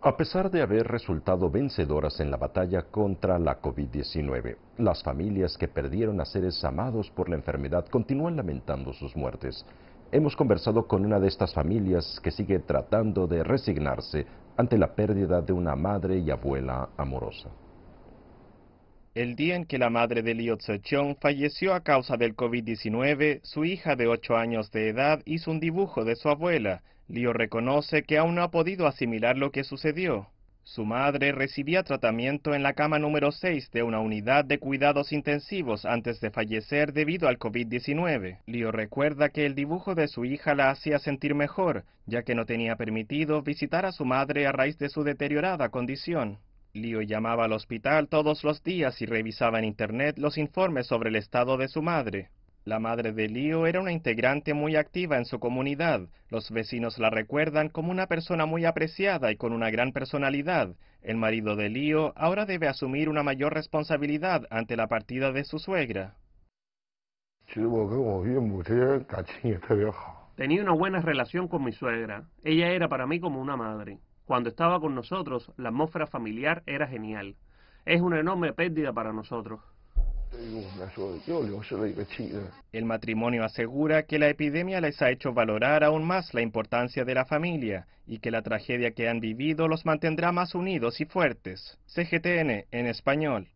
A pesar de haber resultado vencedoras en la batalla contra la COVID-19, las familias que perdieron a seres amados por la enfermedad continúan lamentando sus muertes. Hemos conversado con una de estas familias que sigue tratando de resignarse ante la pérdida de una madre y abuela amorosa. El día en que la madre de Liu Chong falleció a causa del COVID-19, su hija de 8 años de edad hizo un dibujo de su abuela. Liu reconoce que aún no ha podido asimilar lo que sucedió. Su madre recibía tratamiento en la cama número 6 de una unidad de cuidados intensivos antes de fallecer debido al COVID-19. Leo recuerda que el dibujo de su hija la hacía sentir mejor, ya que no tenía permitido visitar a su madre a raíz de su deteriorada condición. Leo llamaba al hospital todos los días y revisaba en Internet los informes sobre el estado de su madre. La madre de lío era una integrante muy activa en su comunidad. Los vecinos la recuerdan como una persona muy apreciada y con una gran personalidad. El marido de lío ahora debe asumir una mayor responsabilidad ante la partida de su suegra. Tenía una buena relación con mi suegra. Ella era para mí como una madre. Cuando estaba con nosotros, la atmósfera familiar era genial. Es una enorme pérdida para nosotros. ¿eh? El matrimonio asegura que la epidemia les ha hecho valorar aún más la importancia de la familia y que la tragedia que han vivido los mantendrá más unidos y fuertes. CGTN en español.